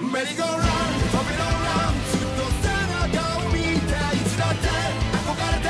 merry go run.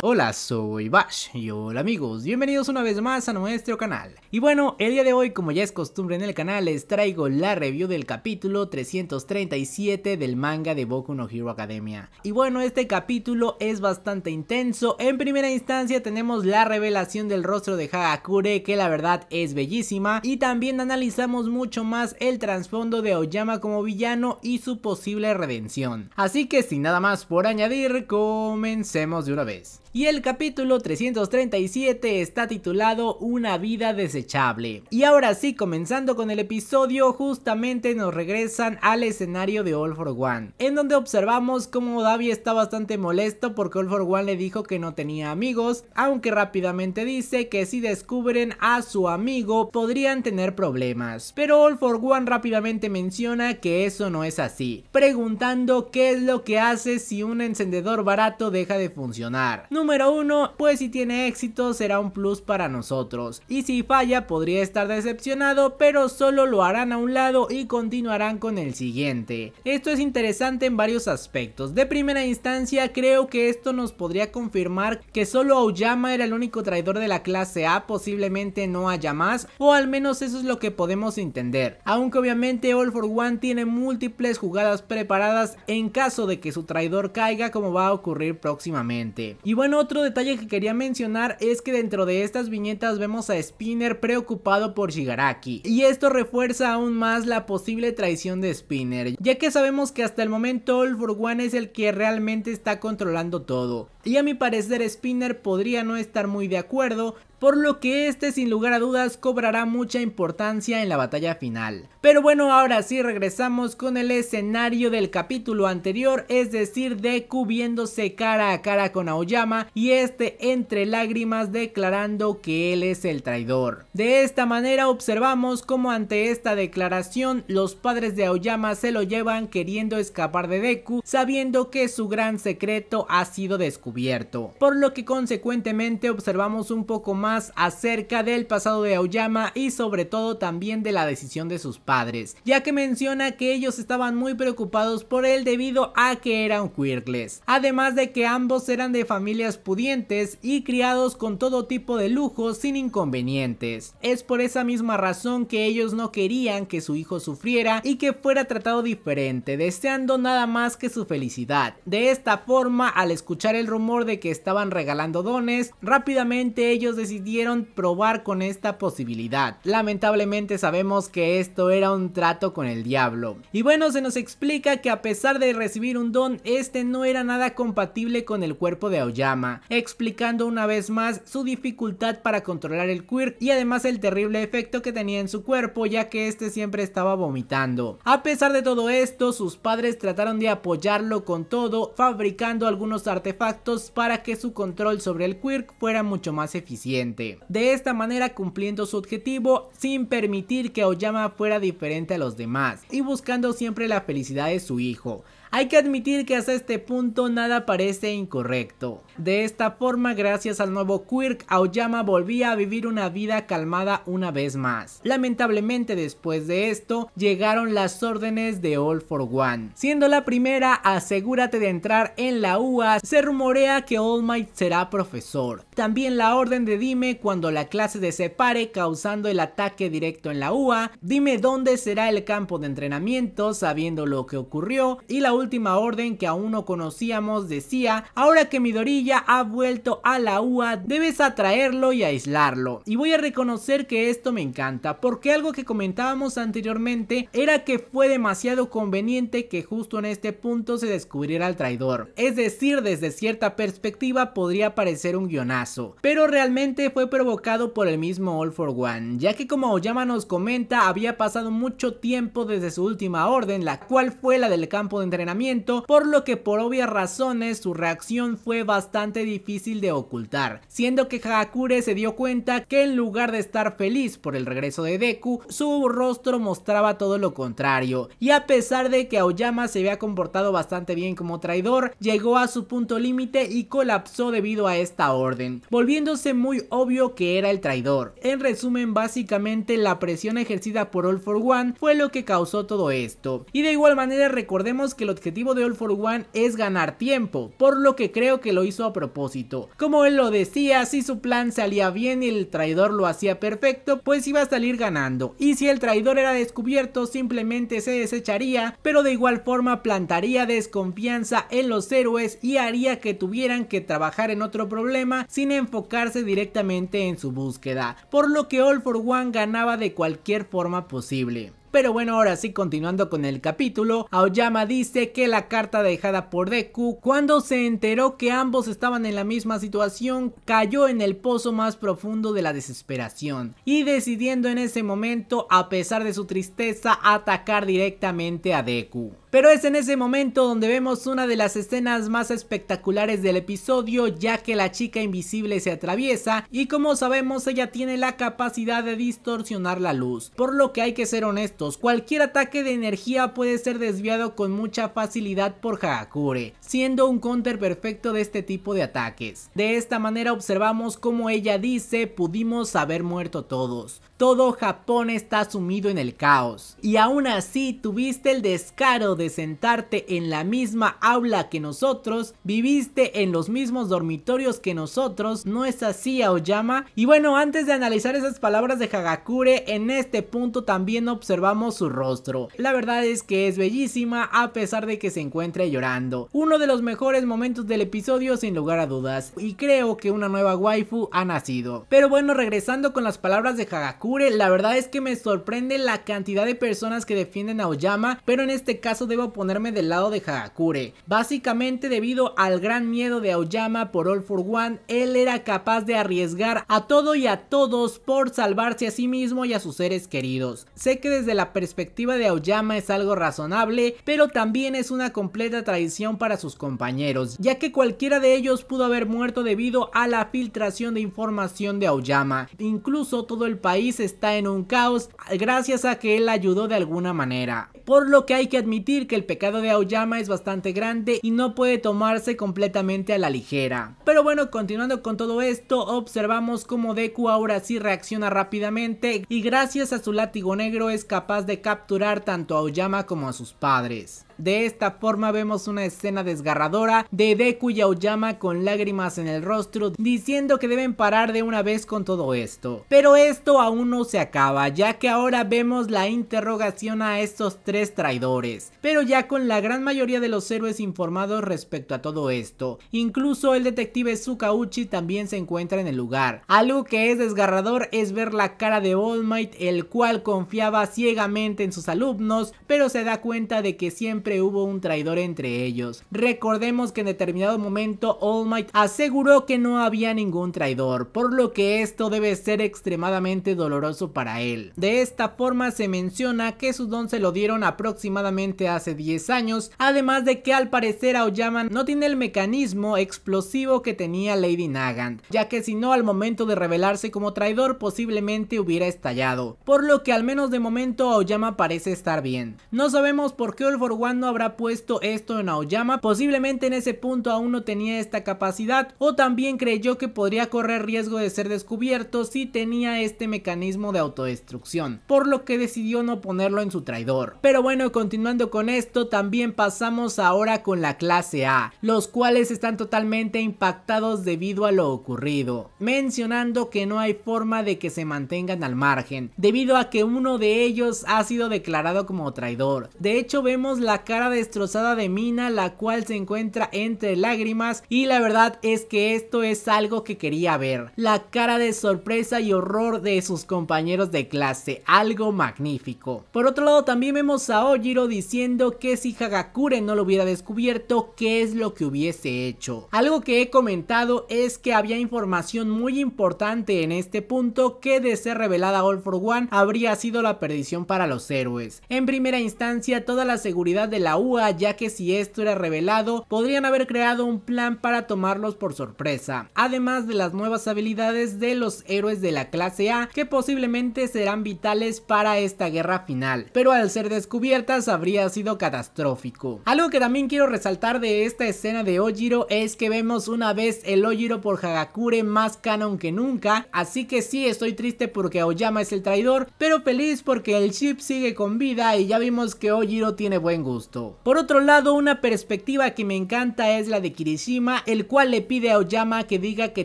Hola, soy Bash y hola amigos, bienvenidos una vez más a nuestro canal. Y bueno, el día de hoy, como ya es costumbre en el canal, les traigo la review del capítulo 337 del manga de Boku no Hero Academia. Y bueno, este capítulo es bastante intenso. En primera instancia tenemos la revelación del rostro de Hagakure, que la verdad es bellísima, y también analizamos mucho más el trasfondo de Oyama como villano y su posible redención. Así que sin nada más por añadir, comencemos de una vez y el capítulo 337 está titulado Una vida desechable. Y ahora sí, comenzando con el episodio, justamente nos regresan al escenario de All for One, en donde observamos cómo Davi está bastante molesto porque All for One le dijo que no tenía amigos, aunque rápidamente dice que si descubren a su amigo podrían tener problemas. Pero All for One rápidamente menciona que eso no es así, preguntando qué es lo que hace si un encendedor barato deja de funcionar. Número 1, pues si tiene éxito será un plus para nosotros. Y si falla podría estar decepcionado, pero solo lo harán a un lado y continuarán con el siguiente. Esto es interesante en varios aspectos. De primera instancia creo que esto nos podría confirmar que solo Aoyama era el único traidor de la clase A, posiblemente no haya más, o al menos eso es lo que podemos entender. Aunque obviamente All for One tiene múltiples jugadas preparadas en caso de que su traidor caiga como va a ocurrir próximamente. Y bueno, otro detalle que quería mencionar es que dentro de estas viñetas vemos a Spinner preocupado por Shigaraki. Y esto refuerza aún más la posible traición de Spinner, ya que sabemos que hasta el momento All For One es el que realmente está controlando todo. Y a mi parecer Spinner podría no estar muy de acuerdo, por lo que este sin lugar a dudas cobrará mucha importancia en la batalla final. Pero bueno, ahora sí regresamos con el escenario del capítulo anterior, es decir, Deku viéndose cara a cara con Aoyama y este entre lágrimas declarando que él es el traidor. De esta manera observamos cómo ante esta declaración los padres de Aoyama se lo llevan queriendo escapar de Deku, sabiendo que su gran secreto ha sido descubierto. Por lo que consecuentemente observamos un poco más acerca del pasado de Aoyama y sobre todo también de la decisión de sus padres, ya que menciona que ellos estaban muy preocupados por él debido a que eran quirkless además de que ambos eran de familias pudientes y criados con todo tipo de lujos sin inconvenientes. Es por esa misma razón que ellos no querían que su hijo sufriera y que fuera tratado diferente, deseando nada más que su felicidad. De esta forma, al escuchar el rumor de que estaban regalando dones, rápidamente ellos decidieron dieron probar con esta posibilidad. Lamentablemente sabemos que esto era un trato con el diablo. Y bueno, se nos explica que a pesar de recibir un don, este no era nada compatible con el cuerpo de Aoyama, explicando una vez más su dificultad para controlar el quirk y además el terrible efecto que tenía en su cuerpo ya que este siempre estaba vomitando. A pesar de todo esto, sus padres trataron de apoyarlo con todo, fabricando algunos artefactos para que su control sobre el quirk fuera mucho más eficiente. De esta manera cumpliendo su objetivo sin permitir que Oyama fuera diferente a los demás y buscando siempre la felicidad de su hijo. Hay que admitir que hasta este punto nada parece incorrecto. De esta forma, gracias al nuevo Quirk, Aoyama volvía a vivir una vida calmada una vez más. Lamentablemente después de esto, llegaron las órdenes de All for One. Siendo la primera, asegúrate de entrar en la UAS se rumorea que All Might será profesor. También la orden de Dim cuando la clase se separe causando el ataque directo en la UA, dime dónde será el campo de entrenamiento sabiendo lo que ocurrió y la última orden que aún no conocíamos decía, ahora que Midorilla ha vuelto a la UA debes atraerlo y aislarlo y voy a reconocer que esto me encanta porque algo que comentábamos anteriormente era que fue demasiado conveniente que justo en este punto se descubriera el traidor, es decir desde cierta perspectiva podría parecer un guionazo, pero realmente fue provocado por el mismo All for One, ya que como Oyama nos comenta, había pasado mucho tiempo desde su última orden, la cual fue la del campo de entrenamiento, por lo que por obvias razones su reacción fue bastante difícil de ocultar, siendo que Hagakure se dio cuenta que en lugar de estar feliz por el regreso de Deku, su rostro mostraba todo lo contrario, y a pesar de que Aoyama se había comportado bastante bien como traidor, llegó a su punto límite y colapsó debido a esta orden, volviéndose muy obvio que era el traidor. En resumen, básicamente la presión ejercida por All for One fue lo que causó todo esto. Y de igual manera recordemos que el objetivo de All for One es ganar tiempo, por lo que creo que lo hizo a propósito. Como él lo decía, si su plan salía bien y el traidor lo hacía perfecto, pues iba a salir ganando. Y si el traidor era descubierto, simplemente se desecharía, pero de igual forma plantaría desconfianza en los héroes y haría que tuvieran que trabajar en otro problema sin enfocarse directamente en su búsqueda, por lo que All for One ganaba de cualquier forma posible. Pero bueno, ahora sí, continuando con el capítulo, Aoyama dice que la carta dejada por Deku, cuando se enteró que ambos estaban en la misma situación, cayó en el pozo más profundo de la desesperación. Y decidiendo en ese momento, a pesar de su tristeza, atacar directamente a Deku. Pero es en ese momento donde vemos una de las escenas más espectaculares del episodio ya que la chica invisible se atraviesa y como sabemos ella tiene la capacidad de distorsionar la luz, por lo que hay que ser honestos, cualquier ataque de energía puede ser desviado con mucha facilidad por Hagakure, siendo un counter perfecto de este tipo de ataques. De esta manera observamos como ella dice pudimos haber muerto todos, todo Japón está sumido en el caos. Y aún así tuviste el descaro de sentarte en la misma aula que nosotros, viviste en los mismos dormitorios que nosotros, ¿no es así Aoyama? Y bueno, antes de analizar esas palabras de Hagakure, en este punto también observamos su rostro. La verdad es que es bellísima a pesar de que se encuentre llorando. Uno de los mejores momentos del episodio sin lugar a dudas. Y creo que una nueva waifu ha nacido. Pero bueno, regresando con las palabras de Hagakure, la verdad es que me sorprende la cantidad de personas que defienden a Oyama, pero en este caso debo ponerme del lado de Hagakure. Básicamente debido al gran miedo de Aoyama por All for One, él era capaz de arriesgar a todo y a todos por salvarse a sí mismo y a sus seres queridos. Sé que desde la perspectiva de Aoyama es algo razonable, pero también es una completa traición para sus compañeros, ya que cualquiera de ellos pudo haber muerto debido a la filtración de información de Aoyama. Incluso todo el país está en un caos gracias a que él ayudó de alguna manera. Por lo que hay que admitir que el pecado de Aoyama es bastante grande y no puede tomarse completamente a la ligera. Pero bueno, continuando con todo esto, observamos cómo Deku ahora sí reacciona rápidamente y gracias a su látigo negro es capaz de capturar tanto a Aoyama como a sus padres. De esta forma vemos una escena desgarradora de Deku y Aoyama con lágrimas en el rostro diciendo que deben parar de una vez con todo esto. Pero esto aún no se acaba, ya que ahora vemos la interrogación a estos tres traidores, pero ya con la gran mayoría de los héroes informados respecto a todo esto. Incluso el detective Sukauchi también se encuentra en el lugar. Algo que es desgarrador es ver la cara de All Might, el cual confiaba ciegamente en sus alumnos, pero se da cuenta de que siempre hubo un traidor entre ellos. Recordemos que en determinado momento All Might aseguró que no había ningún traidor, por lo que esto debe ser extremadamente doloroso para él. De esta forma se menciona que su don se lo dieron aproximadamente hace 10 años, además de que al parecer Aoyama no tiene el mecanismo explosivo que tenía Lady Nagant, ya que si no al momento de revelarse como traidor posiblemente hubiera estallado, por lo que al menos de momento Aoyama parece estar bien. No sabemos por qué All For One no habrá puesto esto en Aoyama, posiblemente en ese punto aún no tenía esta capacidad o también creyó que podría correr riesgo de ser descubierto si tenía este mecanismo de autodestrucción, por lo que decidió no ponerlo en su traidor. Pero bueno, continuando con esto, también pasamos ahora con la clase A, los cuales están totalmente impactados debido a lo ocurrido, mencionando que no hay forma de que se mantengan al margen, debido a que uno de ellos ha sido declarado como traidor. De hecho, vemos la cara destrozada de Mina, la cual se encuentra entre lágrimas y la verdad es que esto es algo que quería ver. La cara de sorpresa y horror de sus compañeros compañeros de clase, algo magnífico. Por otro lado también vemos a Ojiro diciendo que si Hagakure no lo hubiera descubierto, ¿qué es lo que hubiese hecho? Algo que he comentado es que había información muy importante en este punto que de ser revelada All for One habría sido la perdición para los héroes. En primera instancia toda la seguridad de la UA ya que si esto era revelado podrían haber creado un plan para tomarlos por sorpresa. Además de las nuevas habilidades de los héroes de la clase A que posiblemente serán vitales para esta guerra final, pero al ser descubiertas habría sido catastrófico. Algo que también quiero resaltar de esta escena de Ojiro es que vemos una vez el Ojiro por Hagakure más canon que nunca, así que sí estoy triste porque Oyama es el traidor, pero feliz porque el chip sigue con vida y ya vimos que Ojiro tiene buen gusto. Por otro lado, una perspectiva que me encanta es la de Kirishima, el cual le pide a Oyama que diga que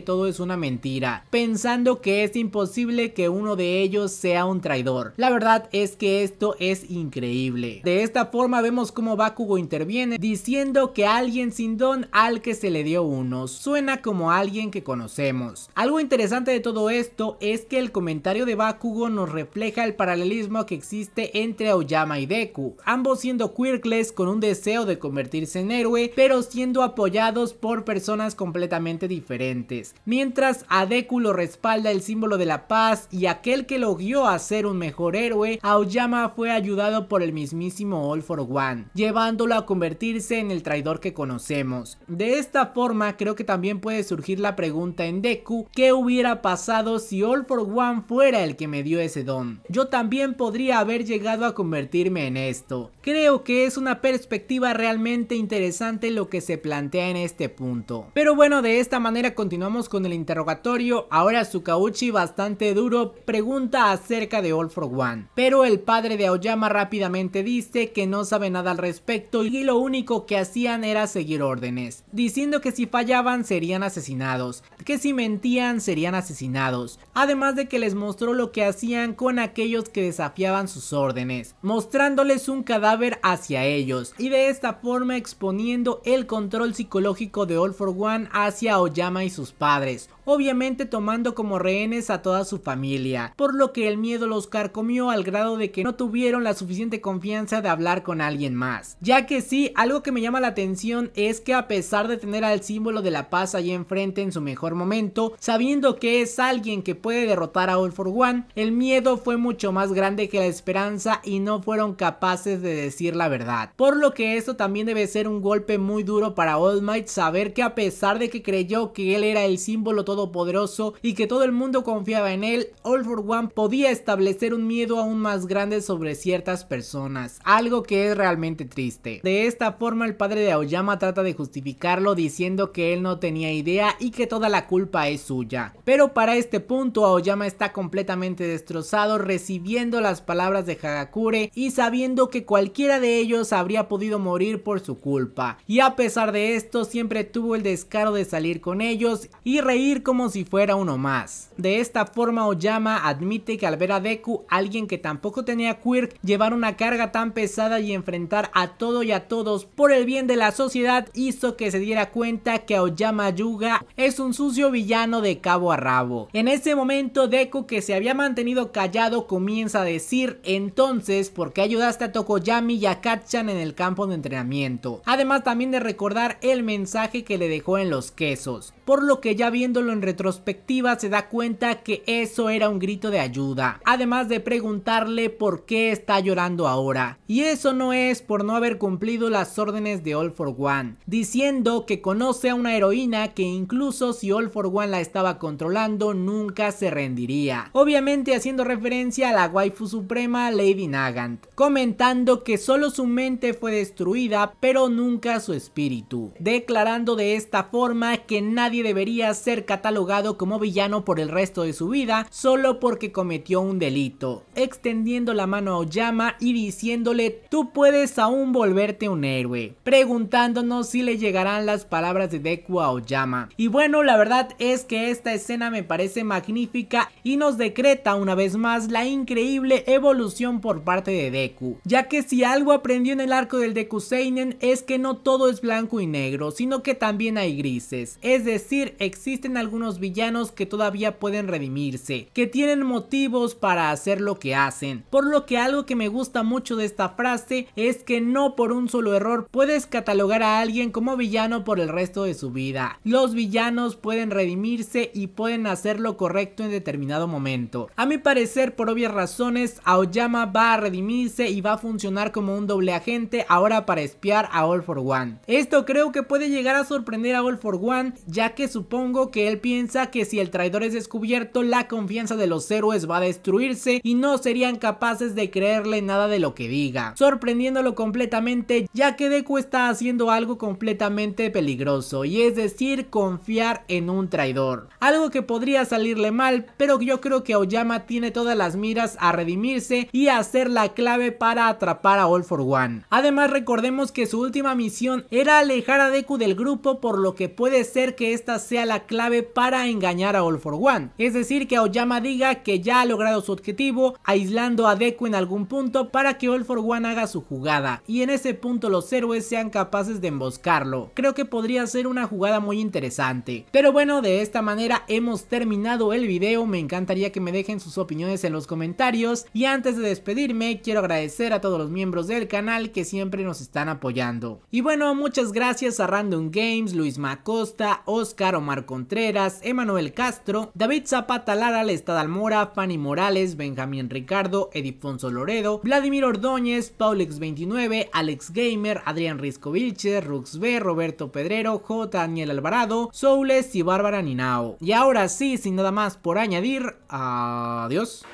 todo es una mentira, pensando que es imposible que un uno de ellos sea un traidor. La verdad es que esto es increíble. De esta forma vemos cómo Bakugo interviene diciendo que alguien sin don al que se le dio uno suena como alguien que conocemos. Algo interesante de todo esto es que el comentario de Bakugo nos refleja el paralelismo que existe entre Aoyama y Deku, ambos siendo quirkles con un deseo de convertirse en héroe, pero siendo apoyados por personas completamente diferentes. Mientras a Deku lo respalda el símbolo de la paz y a aquel que lo guió a ser un mejor héroe, Aoyama fue ayudado por el mismísimo All for One, llevándolo a convertirse en el traidor que conocemos. De esta forma creo que también puede surgir la pregunta en Deku, ¿qué hubiera pasado si All for One fuera el que me dio ese don? Yo también podría haber llegado a convertirme en esto. Creo que es una perspectiva realmente interesante lo que se plantea en este punto. Pero bueno, de esta manera continuamos con el interrogatorio, ahora Sukauchi bastante duro, pregunta acerca de All for One, pero el padre de Aoyama rápidamente dice que no sabe nada al respecto y lo único que hacían era seguir órdenes, diciendo que si fallaban serían asesinados, que si mentían serían asesinados, además de que les mostró lo que hacían con aquellos que desafiaban sus órdenes, mostrándoles un cadáver hacia ellos y de esta forma exponiendo el control psicológico de All for One hacia Oyama y sus padres, obviamente tomando como rehenes a toda su familia por lo que el miedo los carcomió al grado de que no tuvieron la suficiente confianza de hablar con alguien más. Ya que sí, algo que me llama la atención es que a pesar de tener al símbolo de la paz allí enfrente en su mejor momento, sabiendo que es alguien que puede derrotar a All for One, el miedo fue mucho más grande que la esperanza y no fueron capaces de decir la verdad. Por lo que esto también debe ser un golpe muy duro para All Might saber que a pesar de que creyó que él era el símbolo todopoderoso y que todo el mundo confiaba en él, All for One podía establecer un miedo aún más grande sobre ciertas personas, algo que es realmente triste. De esta forma el padre de Aoyama trata de justificarlo diciendo que él no tenía idea y que toda la culpa es suya. Pero para este punto Aoyama está completamente destrozado recibiendo las palabras de Hagakure y sabiendo que cualquiera de ellos habría podido morir por su culpa. Y a pesar de esto siempre tuvo el descaro de salir con ellos y reír como si fuera uno más. De esta forma Oyama admite que al ver a Deku, alguien que tampoco tenía Quirk, llevar una carga tan pesada y enfrentar a todo y a todos por el bien de la sociedad hizo que se diera cuenta que Aoyama Yuga es un sucio villano de cabo a rabo. En ese momento Deku que se había mantenido callado comienza a decir entonces por qué ayudaste a Tokoyami y a Kachan en el campo de entrenamiento. Además también de recordar el mensaje que le dejó en los quesos. Por lo que ya viéndolo en retrospectiva se da cuenta que eso era un grito de ayuda, además de preguntarle por qué está llorando ahora. Y eso no es por no haber cumplido las órdenes de All for One, diciendo que conoce a una heroína que incluso si All for One la estaba controlando nunca se rendiría. Obviamente haciendo referencia a la waifu suprema Lady Nagant, comentando que solo su mente fue destruida pero nunca su espíritu, declarando de esta forma que nadie debería ser catalogado como villano por el resto de su vida solo porque cometió un delito, extendiendo la mano a Oyama y diciéndole tú puedes aún volverte un héroe, preguntándonos si le llegarán las palabras de Deku a Oyama. Y bueno, la verdad es que esta escena me parece magnífica y nos decreta una vez más la increíble evolución por parte de Deku, ya que si algo aprendió en el arco del Deku Seinen es que no todo es blanco y negro, sino que también hay grises, es decir, existen algunos villanos que todavía pueden redimirse, que tienen tienen motivos para hacer lo que hacen. Por lo que algo que me gusta mucho de esta frase es que no por un solo error puedes catalogar a alguien como villano por el resto de su vida. Los villanos pueden redimirse y pueden hacer lo correcto en determinado momento. A mi parecer, por obvias razones, Aoyama va a redimirse y va a funcionar como un doble agente ahora para espiar a All for One. Esto creo que puede llegar a sorprender a All for One, ya que supongo que él piensa que si el traidor es descubierto, la confianza de los los héroes va a destruirse y no serían capaces de creerle nada de lo que diga, sorprendiéndolo completamente ya que Deku está haciendo algo completamente peligroso y es decir confiar en un traidor, algo que podría salirle mal pero yo creo que Oyama tiene todas las miras a redimirse y a la clave para atrapar a All for One. Además recordemos que su última misión era alejar a Deku del grupo por lo que puede ser que esta sea la clave para engañar a All for One, es decir que Oyama diga que ya ha logrado su objetivo aislando a Deku en algún punto para que All for One haga su jugada y en ese punto los héroes sean capaces de emboscarlo. Creo que podría ser una jugada muy interesante. Pero bueno, de esta manera hemos terminado el video, me encantaría que me dejen sus opiniones en los comentarios y antes de despedirme quiero agradecer a todos los miembros del canal que siempre nos están apoyando. Y bueno, muchas gracias a Random Games, Luis Macosta, Oscar Omar Contreras, Emanuel Castro, David Zapata Lara, dando. Almora, Fanny Morales, Benjamín Ricardo, Edifonso Loredo, Vladimir Ordóñez, Paulex29, Alex Gamer, Adrián Risco Vilches, Rux B, Roberto Pedrero, J. Daniel Alvarado, Soules y Bárbara Ninao. Y ahora sí, sin nada más por añadir, adiós.